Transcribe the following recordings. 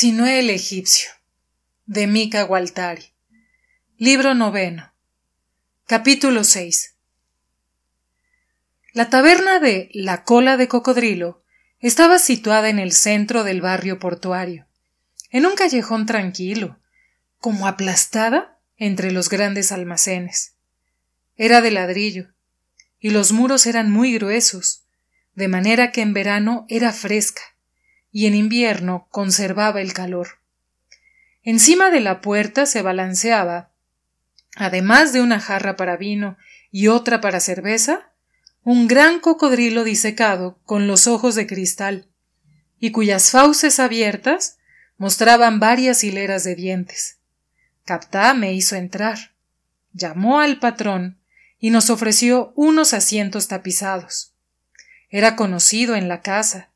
sino el egipcio, de Mica Gualtari. Libro noveno. Capítulo 6. La taberna de La Cola de Cocodrilo estaba situada en el centro del barrio portuario, en un callejón tranquilo, como aplastada entre los grandes almacenes. Era de ladrillo, y los muros eran muy gruesos, de manera que en verano era fresca y en invierno conservaba el calor. Encima de la puerta se balanceaba, además de una jarra para vino y otra para cerveza, un gran cocodrilo disecado con los ojos de cristal, y cuyas fauces abiertas mostraban varias hileras de dientes. Captá me hizo entrar, llamó al patrón y nos ofreció unos asientos tapizados. Era conocido en la casa,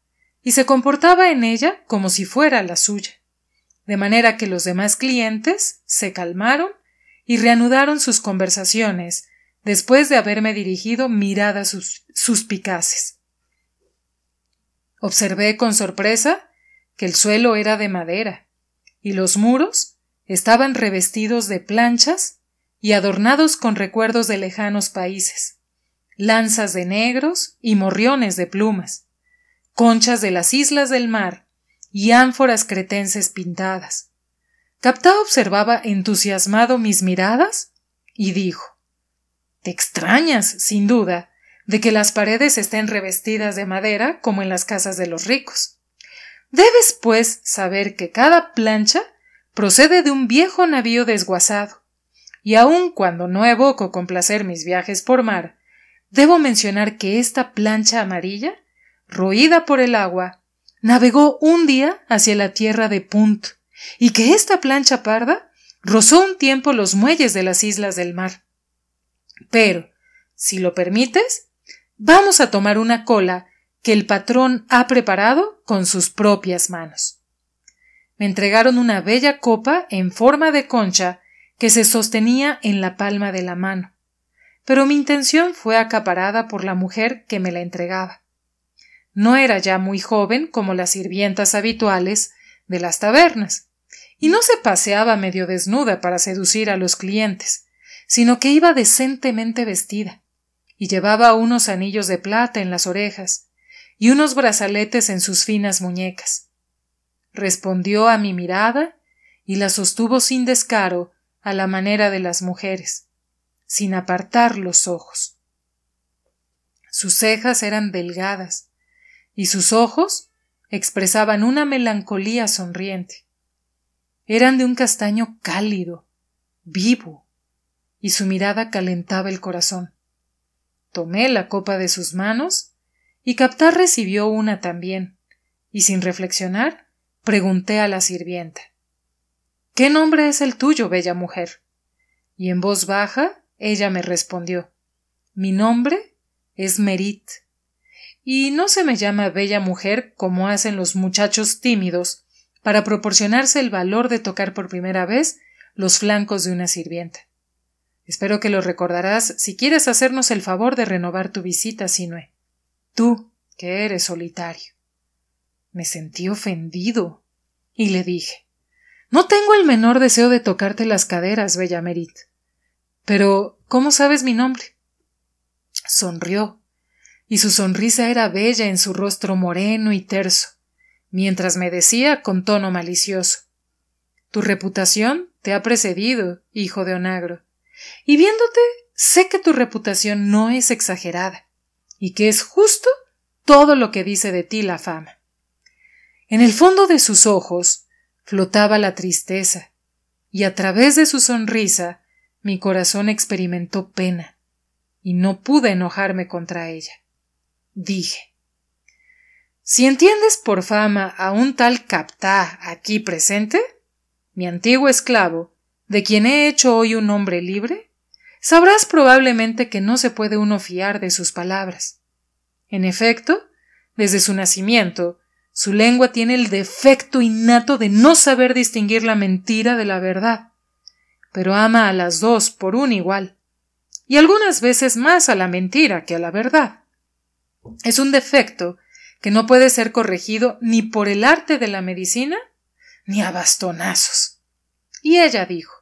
y se comportaba en ella como si fuera la suya, de manera que los demás clientes se calmaron y reanudaron sus conversaciones después de haberme dirigido miradas sus suspicaces. Observé con sorpresa que el suelo era de madera y los muros estaban revestidos de planchas y adornados con recuerdos de lejanos países, lanzas de negros y morriones de plumas conchas de las islas del mar y ánforas cretenses pintadas. Capta observaba entusiasmado mis miradas y dijo Te extrañas, sin duda, de que las paredes estén revestidas de madera como en las casas de los ricos. Debes, pues, saber que cada plancha procede de un viejo navío desguazado, y aun cuando no evoco con placer mis viajes por mar, debo mencionar que esta plancha amarilla roída por el agua, navegó un día hacia la tierra de Punt, y que esta plancha parda rozó un tiempo los muelles de las islas del mar. Pero, si lo permites, vamos a tomar una cola que el patrón ha preparado con sus propias manos. Me entregaron una bella copa en forma de concha que se sostenía en la palma de la mano, pero mi intención fue acaparada por la mujer que me la entregaba. No era ya muy joven como las sirvientas habituales de las tabernas, y no se paseaba medio desnuda para seducir a los clientes, sino que iba decentemente vestida, y llevaba unos anillos de plata en las orejas, y unos brazaletes en sus finas muñecas. Respondió a mi mirada y la sostuvo sin descaro a la manera de las mujeres, sin apartar los ojos. Sus cejas eran delgadas, y sus ojos expresaban una melancolía sonriente. Eran de un castaño cálido, vivo, y su mirada calentaba el corazón. Tomé la copa de sus manos y Captar recibió una también, y sin reflexionar, pregunté a la sirvienta ¿Qué nombre es el tuyo, bella mujer? Y en voz baja ella me respondió Mi nombre es Merit y no se me llama bella mujer como hacen los muchachos tímidos, para proporcionarse el valor de tocar por primera vez los flancos de una sirvienta. Espero que lo recordarás si quieres hacernos el favor de renovar tu visita, Sinue. Tú, que eres solitario. Me sentí ofendido y le dije No tengo el menor deseo de tocarte las caderas, Bella Merit. Pero, ¿cómo sabes mi nombre? Sonrió y su sonrisa era bella en su rostro moreno y terso, mientras me decía con tono malicioso Tu reputación te ha precedido, hijo de Onagro, y viéndote sé que tu reputación no es exagerada, y que es justo todo lo que dice de ti la fama. En el fondo de sus ojos flotaba la tristeza, y a través de su sonrisa mi corazón experimentó pena, y no pude enojarme contra ella dije. Si entiendes por fama a un tal Captá aquí presente, mi antiguo esclavo, de quien he hecho hoy un hombre libre, sabrás probablemente que no se puede uno fiar de sus palabras. En efecto, desde su nacimiento, su lengua tiene el defecto innato de no saber distinguir la mentira de la verdad, pero ama a las dos por un igual, y algunas veces más a la mentira que a la verdad. Es un defecto que no puede ser corregido ni por el arte de la medicina ni a bastonazos. Y ella dijo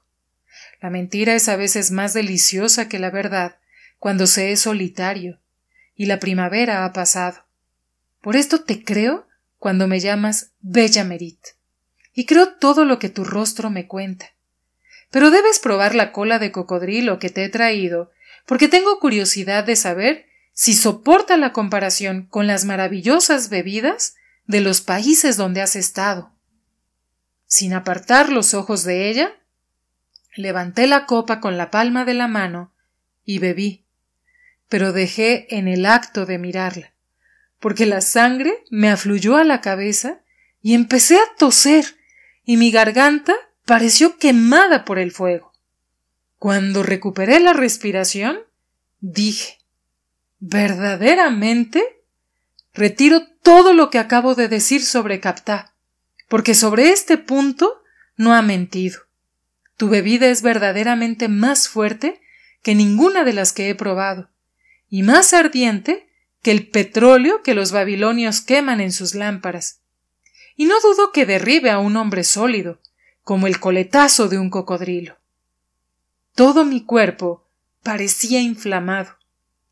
La mentira es a veces más deliciosa que la verdad cuando se es solitario, y la primavera ha pasado. Por esto te creo cuando me llamas Bella Merit, y creo todo lo que tu rostro me cuenta. Pero debes probar la cola de cocodrilo que te he traído, porque tengo curiosidad de saber si soporta la comparación con las maravillosas bebidas de los países donde has estado. Sin apartar los ojos de ella, levanté la copa con la palma de la mano y bebí, pero dejé en el acto de mirarla, porque la sangre me afluyó a la cabeza y empecé a toser, y mi garganta pareció quemada por el fuego. Cuando recuperé la respiración, dije ¿Verdaderamente? Retiro todo lo que acabo de decir sobre Captá, porque sobre este punto no ha mentido. Tu bebida es verdaderamente más fuerte que ninguna de las que he probado, y más ardiente que el petróleo que los babilonios queman en sus lámparas. Y no dudo que derribe a un hombre sólido, como el coletazo de un cocodrilo. Todo mi cuerpo parecía inflamado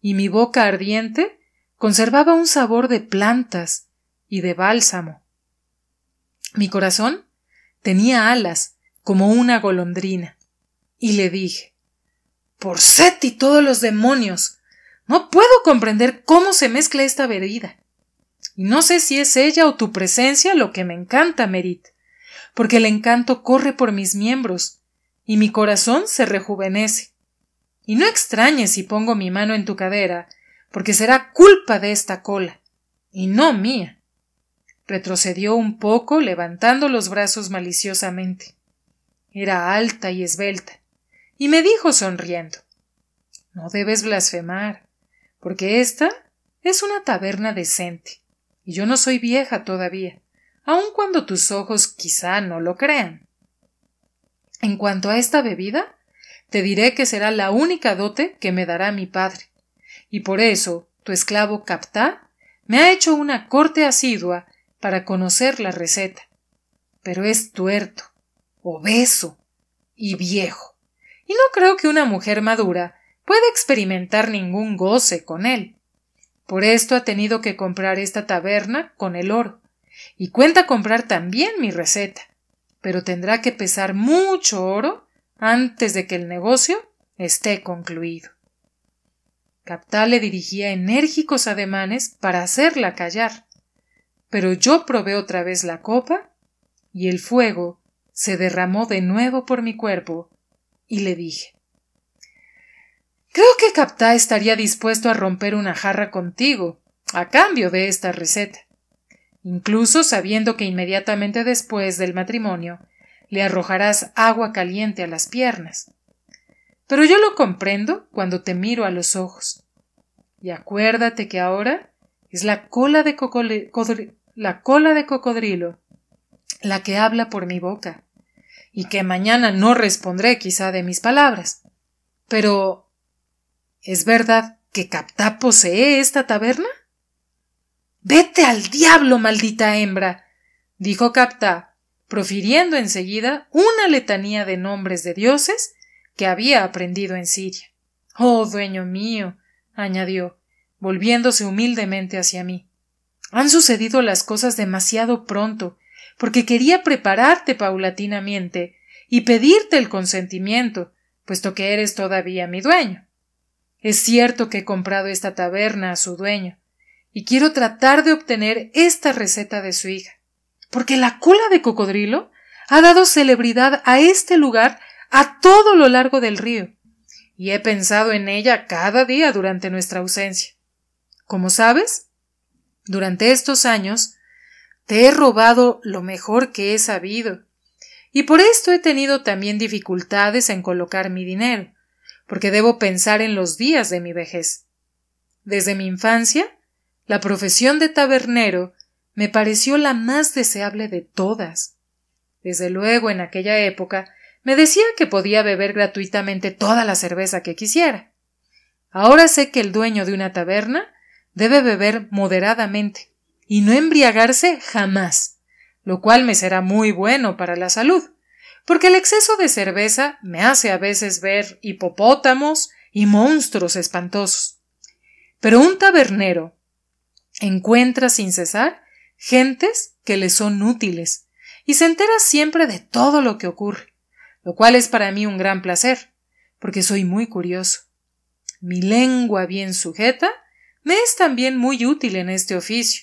y mi boca ardiente conservaba un sabor de plantas y de bálsamo. Mi corazón tenía alas como una golondrina, y le dije Por Set y todos los demonios. No puedo comprender cómo se mezcla esta bebida. Y no sé si es ella o tu presencia lo que me encanta, Merit, porque el encanto corre por mis miembros, y mi corazón se rejuvenece. Y no extrañes si pongo mi mano en tu cadera, porque será culpa de esta cola, y no mía. Retrocedió un poco, levantando los brazos maliciosamente. Era alta y esbelta, y me dijo sonriendo No debes blasfemar, porque esta es una taberna decente, y yo no soy vieja todavía, aun cuando tus ojos quizá no lo crean. En cuanto a esta bebida, te diré que será la única dote que me dará mi padre. Y por eso tu esclavo Captá me ha hecho una corte asidua para conocer la receta. Pero es tuerto, obeso y viejo. Y no creo que una mujer madura pueda experimentar ningún goce con él. Por esto ha tenido que comprar esta taberna con el oro. Y cuenta comprar también mi receta. Pero tendrá que pesar mucho oro antes de que el negocio esté concluido. Capta le dirigía enérgicos ademanes para hacerla callar, pero yo probé otra vez la copa y el fuego se derramó de nuevo por mi cuerpo y le dije Creo que Captá estaría dispuesto a romper una jarra contigo, a cambio de esta receta. Incluso sabiendo que inmediatamente después del matrimonio le arrojarás agua caliente a las piernas. Pero yo lo comprendo cuando te miro a los ojos. Y acuérdate que ahora es la cola de, la cola de cocodrilo la que habla por mi boca, y que mañana no respondré quizá de mis palabras. Pero ¿es verdad que Capta posee esta taberna? Vete al diablo, maldita hembra. dijo Capta profiriendo enseguida una letanía de nombres de dioses que había aprendido en Siria. Oh, dueño mío, añadió, volviéndose humildemente hacia mí. Han sucedido las cosas demasiado pronto, porque quería prepararte paulatinamente y pedirte el consentimiento, puesto que eres todavía mi dueño. Es cierto que he comprado esta taberna a su dueño, y quiero tratar de obtener esta receta de su hija porque la cola de cocodrilo ha dado celebridad a este lugar a todo lo largo del río, y he pensado en ella cada día durante nuestra ausencia. Como sabes, durante estos años te he robado lo mejor que he sabido, y por esto he tenido también dificultades en colocar mi dinero, porque debo pensar en los días de mi vejez. Desde mi infancia, la profesión de tabernero me pareció la más deseable de todas. Desde luego, en aquella época, me decía que podía beber gratuitamente toda la cerveza que quisiera. Ahora sé que el dueño de una taberna debe beber moderadamente y no embriagarse jamás, lo cual me será muy bueno para la salud, porque el exceso de cerveza me hace a veces ver hipopótamos y monstruos espantosos. Pero un tabernero encuentra sin cesar gentes que le son útiles, y se entera siempre de todo lo que ocurre, lo cual es para mí un gran placer, porque soy muy curioso. Mi lengua bien sujeta me es también muy útil en este oficio,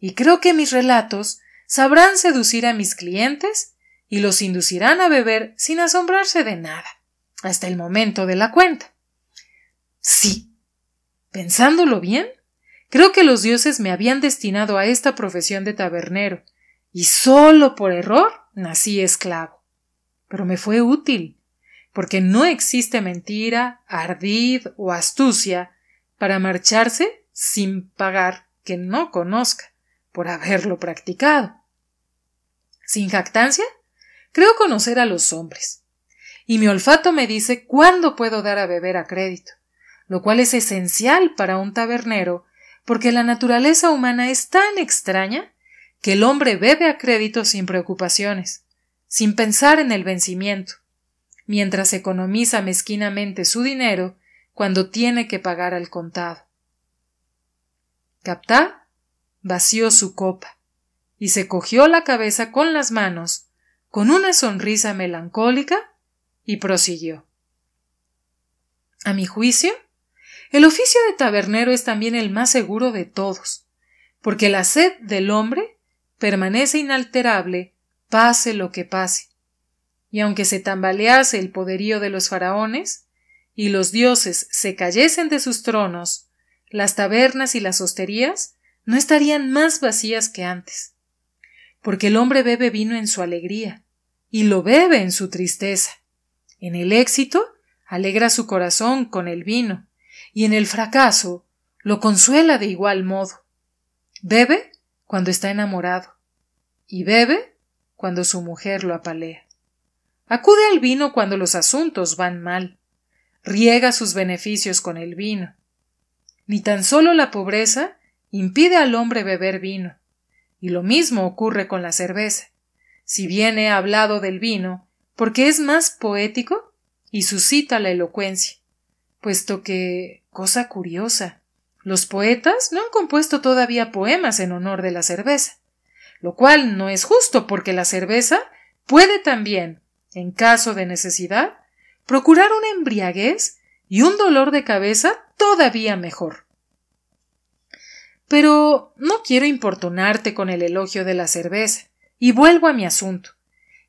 y creo que mis relatos sabrán seducir a mis clientes y los inducirán a beber sin asombrarse de nada, hasta el momento de la cuenta. Sí. Pensándolo bien, Creo que los dioses me habían destinado a esta profesión de tabernero, y solo por error nací esclavo. Pero me fue útil, porque no existe mentira, ardid o astucia para marcharse sin pagar que no conozca por haberlo practicado. Sin jactancia, creo conocer a los hombres, y mi olfato me dice cuándo puedo dar a beber a crédito, lo cual es esencial para un tabernero porque la naturaleza humana es tan extraña que el hombre bebe a crédito sin preocupaciones, sin pensar en el vencimiento, mientras economiza mezquinamente su dinero cuando tiene que pagar al contado. Captá vació su copa y se cogió la cabeza con las manos, con una sonrisa melancólica, y prosiguió. A mi juicio, el oficio de tabernero es también el más seguro de todos, porque la sed del hombre permanece inalterable, pase lo que pase. Y aunque se tambalease el poderío de los faraones, y los dioses se cayesen de sus tronos, las tabernas y las hosterías no estarían más vacías que antes. Porque el hombre bebe vino en su alegría, y lo bebe en su tristeza. En el éxito alegra su corazón con el vino, y en el fracaso lo consuela de igual modo. Bebe cuando está enamorado y bebe cuando su mujer lo apalea. Acude al vino cuando los asuntos van mal. Riega sus beneficios con el vino. Ni tan solo la pobreza impide al hombre beber vino. Y lo mismo ocurre con la cerveza. Si bien he hablado del vino, porque es más poético y suscita la elocuencia puesto que, cosa curiosa, los poetas no han compuesto todavía poemas en honor de la cerveza, lo cual no es justo porque la cerveza puede también, en caso de necesidad, procurar una embriaguez y un dolor de cabeza todavía mejor. Pero no quiero importunarte con el elogio de la cerveza, y vuelvo a mi asunto,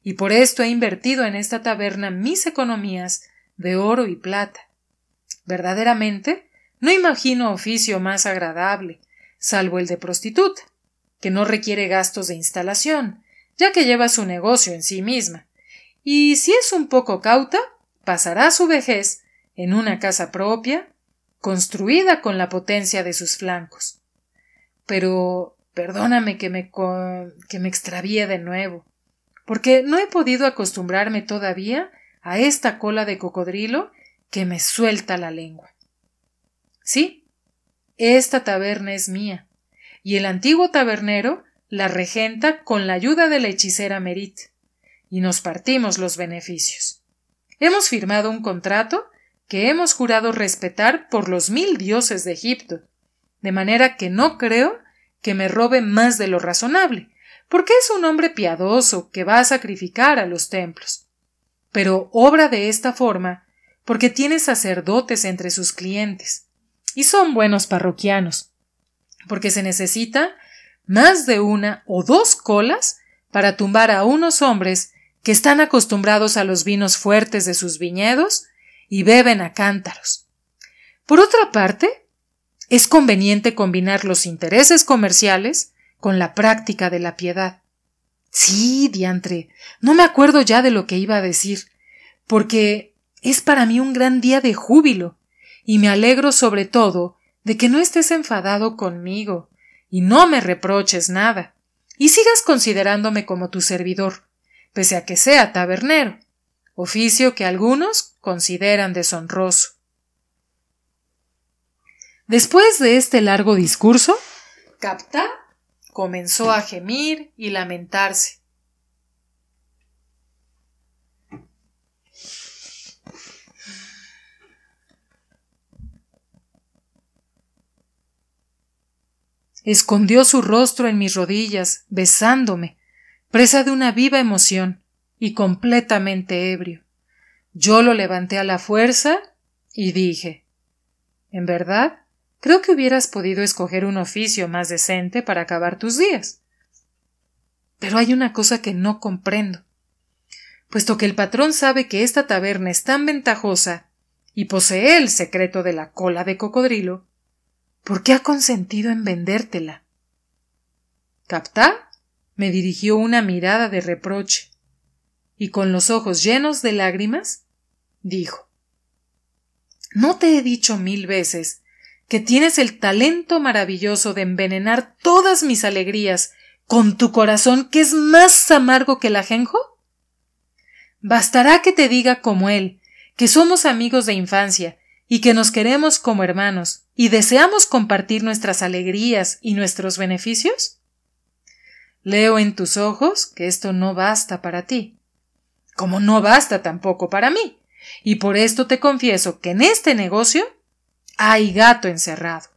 y por esto he invertido en esta taberna mis economías de oro y plata, Verdaderamente, no imagino oficio más agradable, salvo el de prostituta, que no requiere gastos de instalación, ya que lleva su negocio en sí misma, y si es un poco cauta, pasará su vejez en una casa propia, construida con la potencia de sus flancos. Pero perdóname que me, que me extravíe de nuevo, porque no he podido acostumbrarme todavía a esta cola de cocodrilo que me suelta la lengua. Sí, esta taberna es mía, y el antiguo tabernero la regenta con la ayuda de la hechicera Merit, y nos partimos los beneficios. Hemos firmado un contrato que hemos jurado respetar por los mil dioses de Egipto, de manera que no creo que me robe más de lo razonable, porque es un hombre piadoso que va a sacrificar a los templos. Pero obra de esta forma porque tiene sacerdotes entre sus clientes. Y son buenos parroquianos, porque se necesita más de una o dos colas para tumbar a unos hombres que están acostumbrados a los vinos fuertes de sus viñedos y beben a cántaros. Por otra parte, es conveniente combinar los intereses comerciales con la práctica de la piedad. Sí, diantre, no me acuerdo ya de lo que iba a decir, porque es para mí un gran día de júbilo, y me alegro sobre todo de que no estés enfadado conmigo, y no me reproches nada, y sigas considerándome como tu servidor, pese a que sea tabernero, oficio que algunos consideran deshonroso. Después de este largo discurso, Capta comenzó a gemir y lamentarse, Escondió su rostro en mis rodillas, besándome, presa de una viva emoción y completamente ebrio. Yo lo levanté a la fuerza y dije En verdad, creo que hubieras podido escoger un oficio más decente para acabar tus días. Pero hay una cosa que no comprendo. Puesto que el patrón sabe que esta taberna es tan ventajosa y posee el secreto de la cola de cocodrilo, ¿Por qué ha consentido en vendértela? ¿Captá? me dirigió una mirada de reproche, y con los ojos llenos de lágrimas, dijo ¿No te he dicho mil veces que tienes el talento maravilloso de envenenar todas mis alegrías con tu corazón que es más amargo que el ajenjo? Bastará que te diga como él, que somos amigos de infancia y que nos queremos como hermanos, y deseamos compartir nuestras alegrías y nuestros beneficios? Leo en tus ojos que esto no basta para ti, como no basta tampoco para mí, y por esto te confieso que en este negocio hay gato encerrado.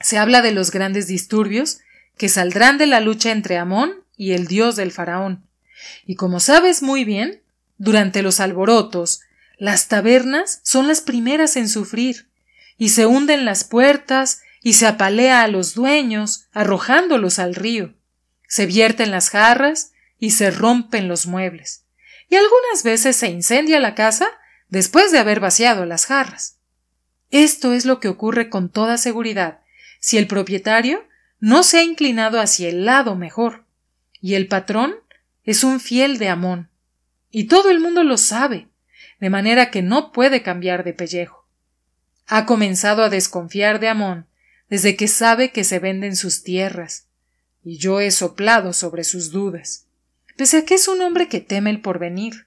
Se habla de los grandes disturbios que saldrán de la lucha entre Amón y el dios del faraón. Y como sabes muy bien, durante los alborotos, las tabernas son las primeras en sufrir, y se hunden las puertas y se apalea a los dueños, arrojándolos al río. Se vierten las jarras y se rompen los muebles. Y algunas veces se incendia la casa después de haber vaciado las jarras. Esto es lo que ocurre con toda seguridad si el propietario no se ha inclinado hacia el lado mejor. Y el patrón es un fiel de Amón. Y todo el mundo lo sabe, de manera que no puede cambiar de pellejo. Ha comenzado a desconfiar de Amón desde que sabe que se venden sus tierras, y yo he soplado sobre sus dudas. Pese a que es un hombre que teme el porvenir.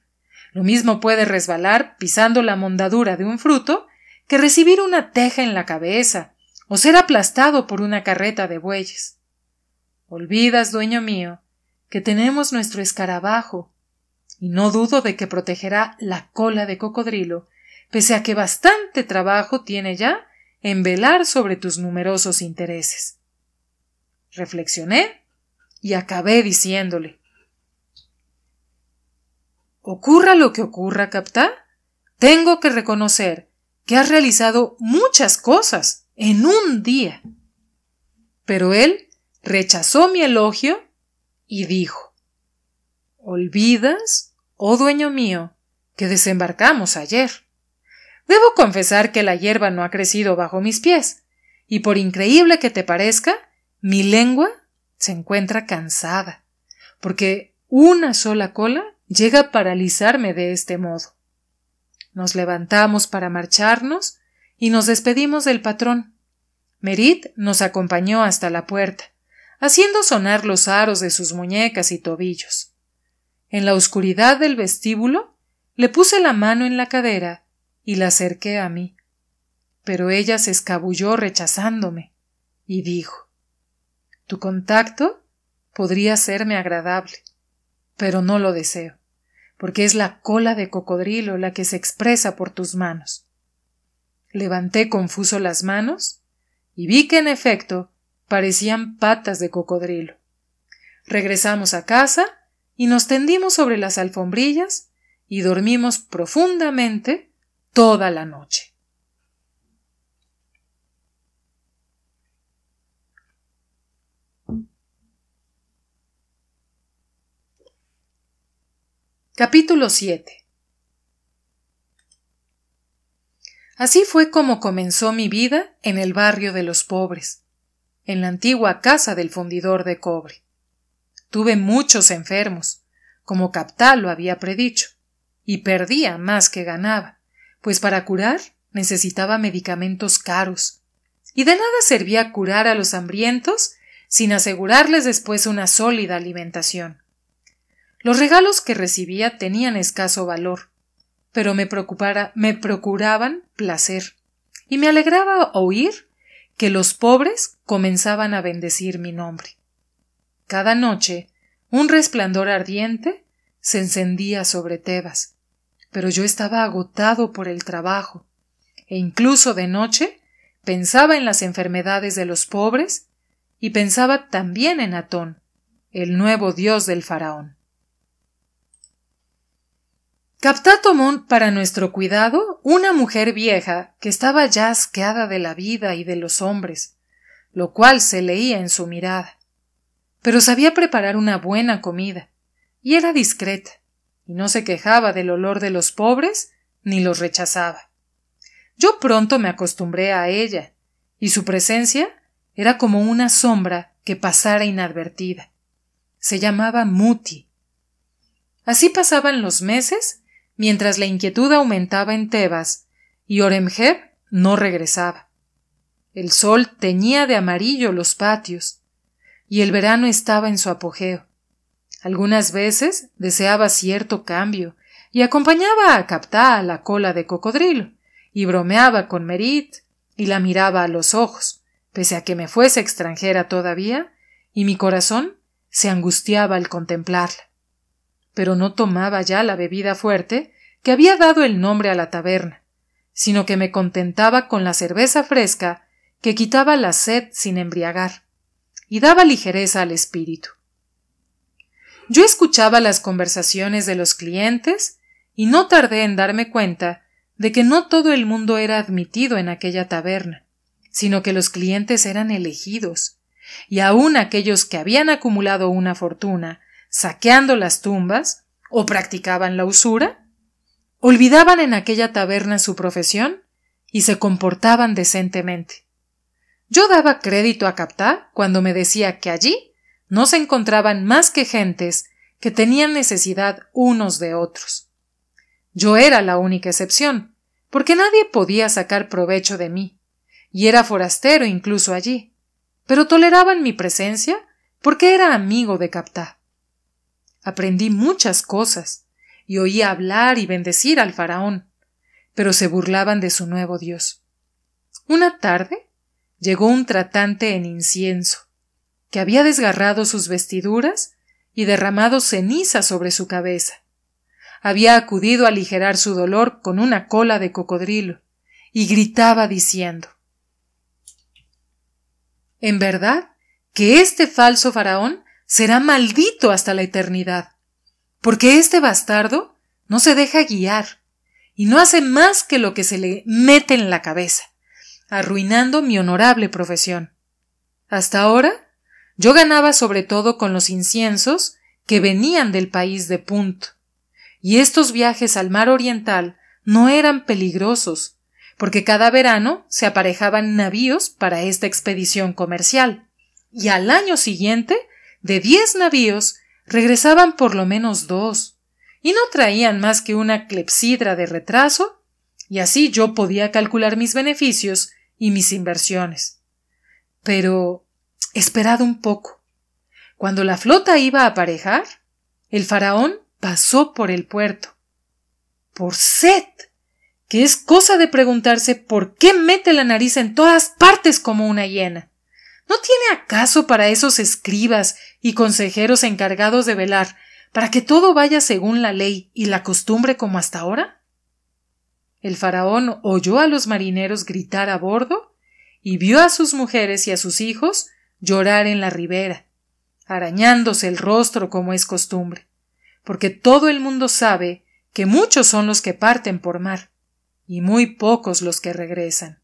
Lo mismo puede resbalar pisando la mondadura de un fruto que recibir una teja en la cabeza o ser aplastado por una carreta de bueyes. Olvidas, dueño mío, que tenemos nuestro escarabajo, y no dudo de que protegerá la cola de cocodrilo pese a que bastante trabajo tiene ya en velar sobre tus numerosos intereses. Reflexioné y acabé diciéndole Ocurra lo que ocurra, captá, tengo que reconocer que has realizado muchas cosas en un día. Pero él rechazó mi elogio y dijo Olvidas, oh dueño mío, que desembarcamos ayer. Debo confesar que la hierba no ha crecido bajo mis pies, y por increíble que te parezca, mi lengua se encuentra cansada, porque una sola cola llega a paralizarme de este modo. Nos levantamos para marcharnos y nos despedimos del patrón. Merit nos acompañó hasta la puerta, haciendo sonar los aros de sus muñecas y tobillos. En la oscuridad del vestíbulo le puse la mano en la cadera y la acerqué a mí. Pero ella se escabulló rechazándome y dijo Tu contacto podría serme agradable, pero no lo deseo, porque es la cola de cocodrilo la que se expresa por tus manos. Levanté confuso las manos y vi que en efecto parecían patas de cocodrilo. Regresamos a casa y nos tendimos sobre las alfombrillas y dormimos profundamente toda la noche. Capítulo 7 Así fue como comenzó mi vida en el barrio de los pobres, en la antigua casa del fundidor de cobre. Tuve muchos enfermos, como Captal lo había predicho, y perdía más que ganaba pues para curar necesitaba medicamentos caros, y de nada servía curar a los hambrientos sin asegurarles después una sólida alimentación. Los regalos que recibía tenían escaso valor, pero me, procuraban placer, y me alegraba oír que los pobres comenzaban a bendecir mi nombre. Cada noche un resplandor ardiente se encendía sobre Tebas, pero yo estaba agotado por el trabajo, e incluso de noche pensaba en las enfermedades de los pobres y pensaba también en Atón, el nuevo dios del faraón. Captá tomó para nuestro cuidado una mujer vieja que estaba ya asqueada de la vida y de los hombres, lo cual se leía en su mirada. Pero sabía preparar una buena comida, y era discreta, y no se quejaba del olor de los pobres ni los rechazaba. Yo pronto me acostumbré a ella, y su presencia era como una sombra que pasara inadvertida. Se llamaba Muti. Así pasaban los meses, mientras la inquietud aumentaba en Tebas, y Oremheb no regresaba. El sol teñía de amarillo los patios, y el verano estaba en su apogeo. Algunas veces deseaba cierto cambio y acompañaba a Captá a la cola de cocodrilo y bromeaba con Merit y la miraba a los ojos, pese a que me fuese extranjera todavía, y mi corazón se angustiaba al contemplarla. Pero no tomaba ya la bebida fuerte que había dado el nombre a la taberna, sino que me contentaba con la cerveza fresca que quitaba la sed sin embriagar y daba ligereza al espíritu. Yo escuchaba las conversaciones de los clientes y no tardé en darme cuenta de que no todo el mundo era admitido en aquella taberna, sino que los clientes eran elegidos, y aun aquellos que habían acumulado una fortuna saqueando las tumbas o practicaban la usura, olvidaban en aquella taberna su profesión y se comportaban decentemente. Yo daba crédito a Captá cuando me decía que allí no se encontraban más que gentes que tenían necesidad unos de otros. Yo era la única excepción, porque nadie podía sacar provecho de mí, y era forastero incluso allí, pero toleraban mi presencia porque era amigo de Captá. Aprendí muchas cosas, y oía hablar y bendecir al faraón, pero se burlaban de su nuevo Dios. Una tarde llegó un tratante en incienso, que había desgarrado sus vestiduras y derramado ceniza sobre su cabeza. Había acudido a aligerar su dolor con una cola de cocodrilo, y gritaba diciendo En verdad que este falso faraón será maldito hasta la eternidad, porque este bastardo no se deja guiar, y no hace más que lo que se le mete en la cabeza, arruinando mi honorable profesión. Hasta ahora yo ganaba sobre todo con los inciensos que venían del país de Punt. Y estos viajes al mar oriental no eran peligrosos, porque cada verano se aparejaban navíos para esta expedición comercial. Y al año siguiente, de diez navíos, regresaban por lo menos dos, y no traían más que una clepsidra de retraso, y así yo podía calcular mis beneficios y mis inversiones. Pero Esperad un poco. Cuando la flota iba a aparejar, el faraón pasó por el puerto. Por Set, que es cosa de preguntarse por qué mete la nariz en todas partes como una hiena. ¿No tiene acaso para esos escribas y consejeros encargados de velar para que todo vaya según la ley y la costumbre como hasta ahora? El faraón oyó a los marineros gritar a bordo y vio a sus mujeres y a sus hijos llorar en la ribera, arañándose el rostro como es costumbre, porque todo el mundo sabe que muchos son los que parten por mar, y muy pocos los que regresan.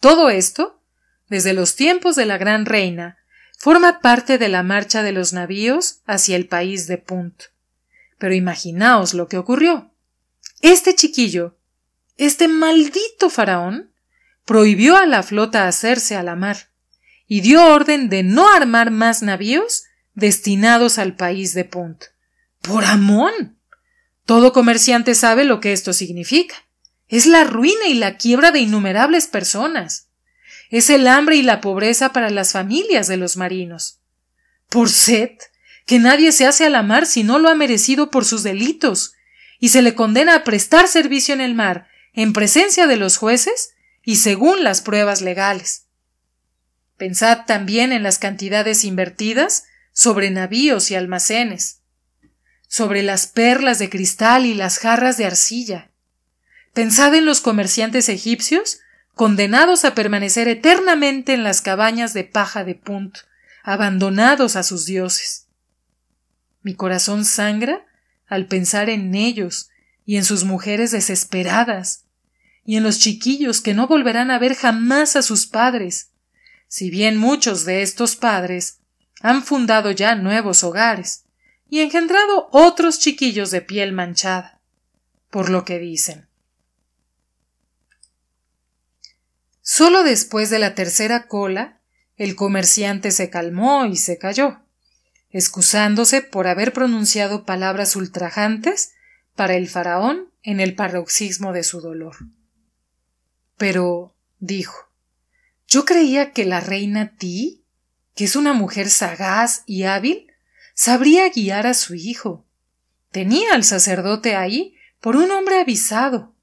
Todo esto, desde los tiempos de la gran reina, forma parte de la marcha de los navíos hacia el país de Punt. Pero imaginaos lo que ocurrió. Este chiquillo, este maldito faraón, prohibió a la flota hacerse a la mar, y dio orden de no armar más navíos destinados al país de Punt. ¡Por Amón! Todo comerciante sabe lo que esto significa. Es la ruina y la quiebra de innumerables personas. Es el hambre y la pobreza para las familias de los marinos. Por Set, que nadie se hace a la mar si no lo ha merecido por sus delitos, y se le condena a prestar servicio en el mar, en presencia de los jueces y según las pruebas legales. Pensad también en las cantidades invertidas sobre navíos y almacenes, sobre las perlas de cristal y las jarras de arcilla. Pensad en los comerciantes egipcios condenados a permanecer eternamente en las cabañas de paja de punt, abandonados a sus dioses. Mi corazón sangra al pensar en ellos y en sus mujeres desesperadas, y en los chiquillos que no volverán a ver jamás a sus padres, si bien muchos de estos padres han fundado ya nuevos hogares y engendrado otros chiquillos de piel manchada, por lo que dicen. Solo después de la tercera cola, el comerciante se calmó y se calló, excusándose por haber pronunciado palabras ultrajantes para el faraón en el paroxismo de su dolor. Pero, dijo, yo creía que la reina Ti, que es una mujer sagaz y hábil, sabría guiar a su hijo. Tenía al sacerdote ahí por un hombre avisado.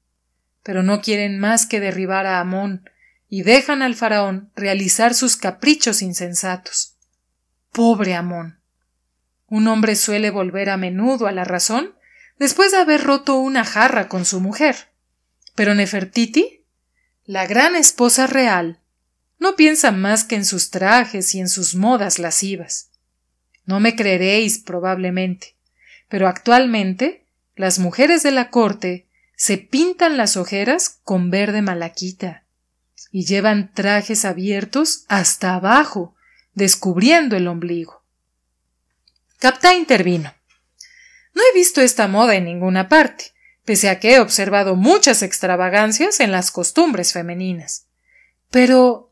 Pero no quieren más que derribar a Amón y dejan al faraón realizar sus caprichos insensatos. Pobre Amón. Un hombre suele volver a menudo a la razón después de haber roto una jarra con su mujer. Pero Nefertiti, la gran esposa real, no piensa más que en sus trajes y en sus modas lascivas. No me creeréis probablemente, pero actualmente las mujeres de la corte se pintan las ojeras con verde malaquita y llevan trajes abiertos hasta abajo, descubriendo el ombligo. Capta intervino. No he visto esta moda en ninguna parte, pese a que he observado muchas extravagancias en las costumbres femeninas. Pero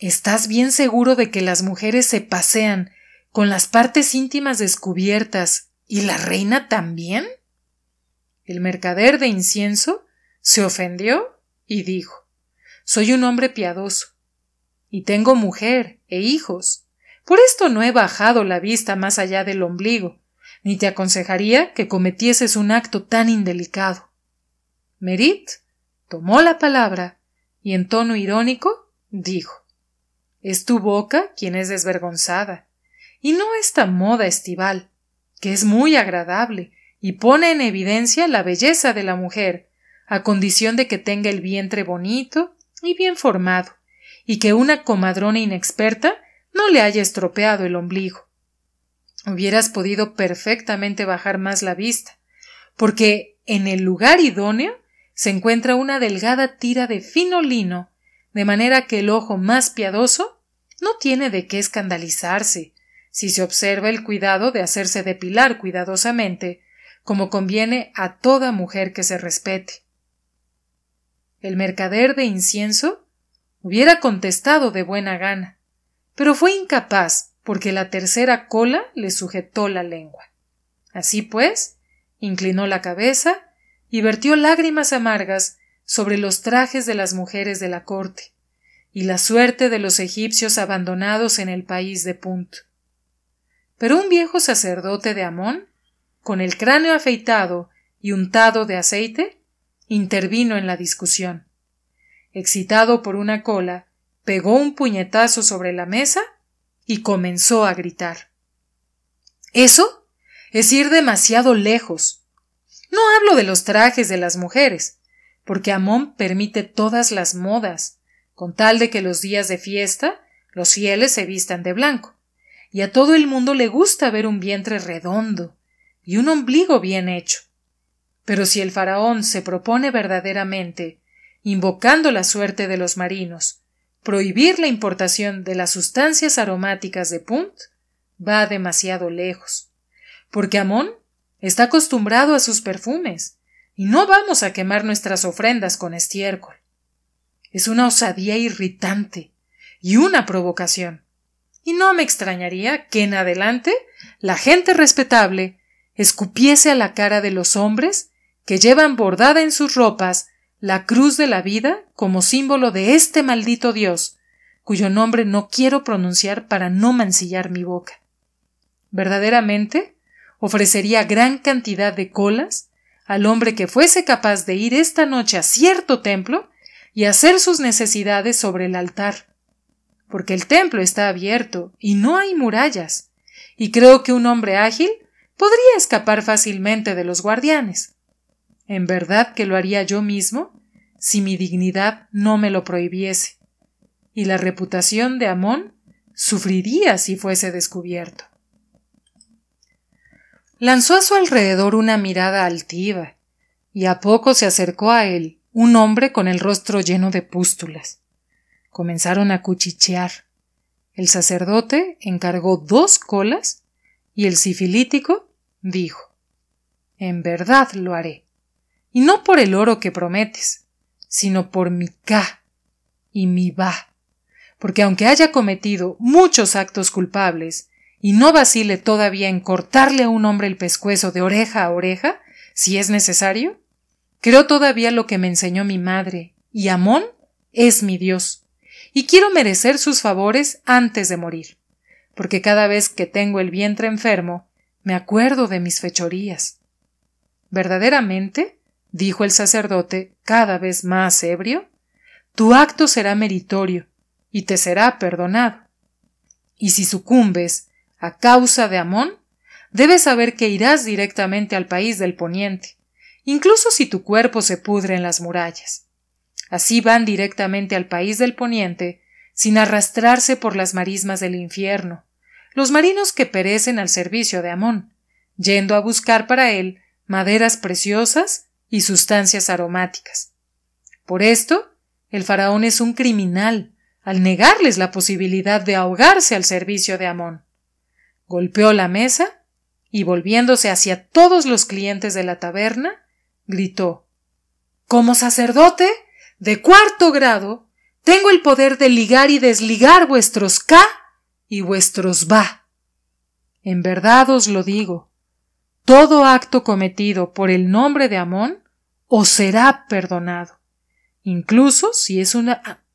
¿Estás bien seguro de que las mujeres se pasean con las partes íntimas descubiertas y la reina también? El mercader de incienso se ofendió y dijo Soy un hombre piadoso, y tengo mujer e hijos. Por esto no he bajado la vista más allá del ombligo, ni te aconsejaría que cometieses un acto tan indelicado. Merit tomó la palabra y en tono irónico dijo es tu boca quien es desvergonzada, y no esta moda estival, que es muy agradable y pone en evidencia la belleza de la mujer, a condición de que tenga el vientre bonito y bien formado, y que una comadrona inexperta no le haya estropeado el ombligo. Hubieras podido perfectamente bajar más la vista, porque en el lugar idóneo se encuentra una delgada tira de fino lino de manera que el ojo más piadoso no tiene de qué escandalizarse si se observa el cuidado de hacerse depilar cuidadosamente, como conviene a toda mujer que se respete. El mercader de incienso hubiera contestado de buena gana, pero fue incapaz porque la tercera cola le sujetó la lengua. Así pues, inclinó la cabeza y vertió lágrimas amargas sobre los trajes de las mujeres de la corte, y la suerte de los egipcios abandonados en el país de Punt. Pero un viejo sacerdote de Amón, con el cráneo afeitado y untado de aceite, intervino en la discusión. Excitado por una cola, pegó un puñetazo sobre la mesa y comenzó a gritar. Eso es ir demasiado lejos. No hablo de los trajes de las mujeres, porque Amón permite todas las modas, con tal de que los días de fiesta los fieles se vistan de blanco, y a todo el mundo le gusta ver un vientre redondo y un ombligo bien hecho. Pero si el faraón se propone verdaderamente, invocando la suerte de los marinos, prohibir la importación de las sustancias aromáticas de Punt, va demasiado lejos, porque Amón está acostumbrado a sus perfumes, y no vamos a quemar nuestras ofrendas con estiércol. Es una osadía irritante y una provocación. Y no me extrañaría que en adelante la gente respetable escupiese a la cara de los hombres que llevan bordada en sus ropas la cruz de la vida como símbolo de este maldito Dios, cuyo nombre no quiero pronunciar para no mancillar mi boca. Verdaderamente, ofrecería gran cantidad de colas al hombre que fuese capaz de ir esta noche a cierto templo y hacer sus necesidades sobre el altar. Porque el templo está abierto y no hay murallas, y creo que un hombre ágil podría escapar fácilmente de los guardianes. En verdad que lo haría yo mismo si mi dignidad no me lo prohibiese. Y la reputación de Amón sufriría si fuese descubierto. Lanzó a su alrededor una mirada altiva, y a poco se acercó a él un hombre con el rostro lleno de pústulas. Comenzaron a cuchichear. El sacerdote encargó dos colas y el sifilítico dijo En verdad lo haré. Y no por el oro que prometes, sino por mi ca y mi Ba. Porque aunque haya cometido muchos actos culpables y no vacile todavía en cortarle a un hombre el pescuezo de oreja a oreja, si es necesario? Creo todavía lo que me enseñó mi madre, y Amón es mi Dios, y quiero merecer sus favores antes de morir, porque cada vez que tengo el vientre enfermo, me acuerdo de mis fechorías. Verdaderamente, dijo el sacerdote, cada vez más ebrio, tu acto será meritorio, y te será perdonado. Y si sucumbes, a causa de Amón, debes saber que irás directamente al país del poniente, incluso si tu cuerpo se pudre en las murallas. Así van directamente al país del poniente, sin arrastrarse por las marismas del infierno, los marinos que perecen al servicio de Amón, yendo a buscar para él maderas preciosas y sustancias aromáticas. Por esto, el faraón es un criminal, al negarles la posibilidad de ahogarse al servicio de Amón golpeó la mesa y volviéndose hacia todos los clientes de la taberna, gritó Como sacerdote de cuarto grado, tengo el poder de ligar y desligar vuestros K y vuestros va. En verdad os lo digo, todo acto cometido por el nombre de Amón os será perdonado, incluso si es,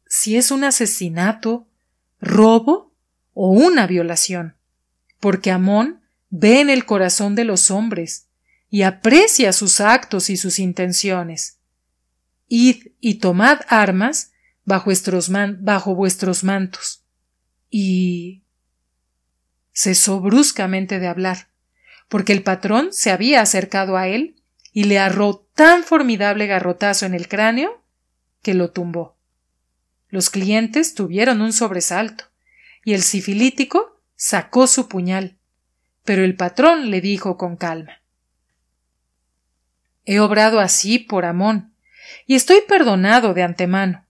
si es un asesinato, robo o una violación porque Amón ve en el corazón de los hombres y aprecia sus actos y sus intenciones. Id y tomad armas bajo, vuestros mantos. Y. cesó bruscamente de hablar, porque el patrón se había acercado a él y le arrojó tan formidable garrotazo en el cráneo que lo tumbó. Los clientes tuvieron un sobresalto, y el sifilítico sacó su puñal, pero el patrón le dijo con calma He obrado así por Amón, y estoy perdonado de antemano,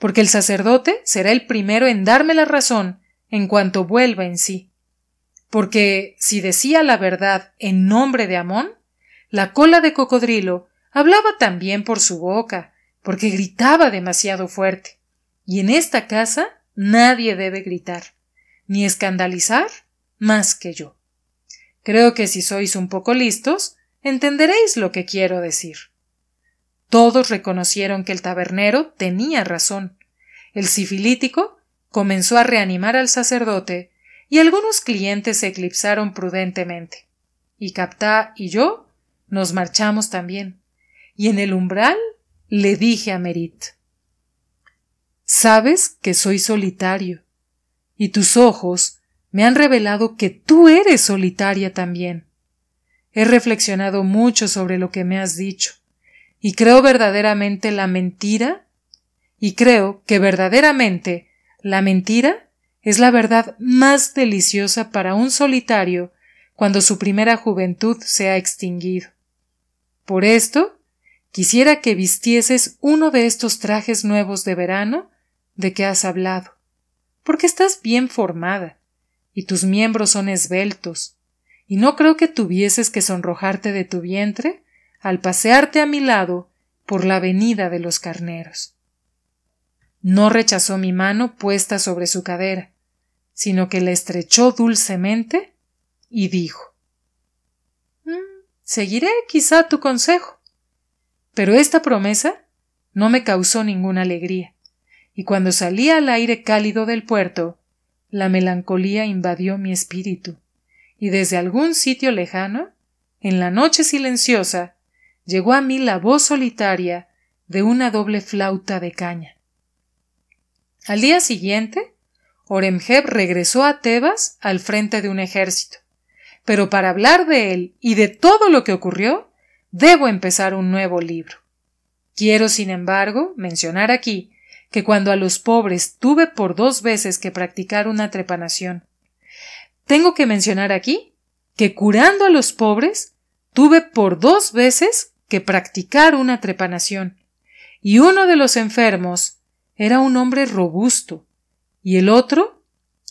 porque el sacerdote será el primero en darme la razón en cuanto vuelva en sí. Porque si decía la verdad en nombre de Amón, la cola de cocodrilo hablaba también por su boca, porque gritaba demasiado fuerte. Y en esta casa nadie debe gritar ni escandalizar más que yo. Creo que si sois un poco listos, entenderéis lo que quiero decir. Todos reconocieron que el tabernero tenía razón. El sifilítico comenzó a reanimar al sacerdote y algunos clientes se eclipsaron prudentemente. Y Captá y yo nos marchamos también. Y en el umbral le dije a Merit Sabes que soy solitario y tus ojos me han revelado que tú eres solitaria también. He reflexionado mucho sobre lo que me has dicho, y creo verdaderamente la mentira, y creo que verdaderamente la mentira es la verdad más deliciosa para un solitario cuando su primera juventud se ha extinguido. Por esto, quisiera que vistieses uno de estos trajes nuevos de verano de que has hablado porque estás bien formada, y tus miembros son esbeltos, y no creo que tuvieses que sonrojarte de tu vientre al pasearte a mi lado por la avenida de los carneros. No rechazó mi mano puesta sobre su cadera, sino que la estrechó dulcemente y dijo mm, Seguiré quizá tu consejo. Pero esta promesa no me causó ninguna alegría y cuando salí al aire cálido del puerto, la melancolía invadió mi espíritu, y desde algún sitio lejano, en la noche silenciosa, llegó a mí la voz solitaria de una doble flauta de caña. Al día siguiente, Oremjeb regresó a Tebas al frente de un ejército. Pero para hablar de él y de todo lo que ocurrió, debo empezar un nuevo libro. Quiero, sin embargo, mencionar aquí que cuando a los pobres tuve por dos veces que practicar una trepanación. Tengo que mencionar aquí que curando a los pobres tuve por dos veces que practicar una trepanación. Y uno de los enfermos era un hombre robusto y el otro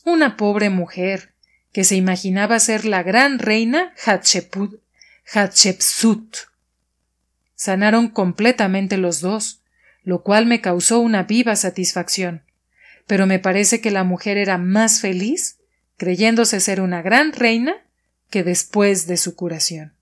una pobre mujer que se imaginaba ser la gran reina Hatshepsut. Sanaron completamente los dos, lo cual me causó una viva satisfacción. Pero me parece que la mujer era más feliz, creyéndose ser una gran reina, que después de su curación.